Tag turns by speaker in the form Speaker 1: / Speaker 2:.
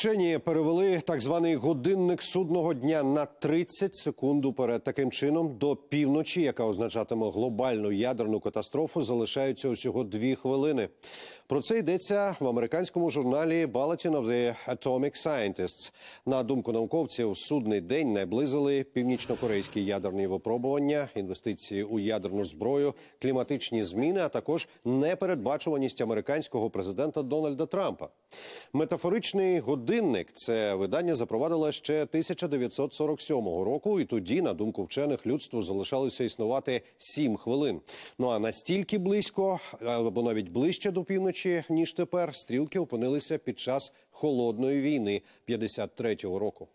Speaker 1: Вчені перевели так званий годинник судного дня на 30 секунд уперед. Таким чином, до півночі, яка означатиме глобальну ядерну катастрофу, залишаються усього дві хвилини. Про це йдеться в американському журналі «Bulletin of the Atomic Scientists». На думку науковців, судний день наблизили північно-корейські ядерні випробування, інвестиції у ядерну зброю, кліматичні зміни, а також непередбачуваність американського президента Дональда Трампа. Метафоричний годинник Годинник це видання запровадило ще 1947 року, і тоді, на думку вчених, людству залишалося існувати 7 хвилин. Ну а настільки близько або навіть ближче до півночі, ніж тепер, стрілки опинилися під час холодної війни 53-го року.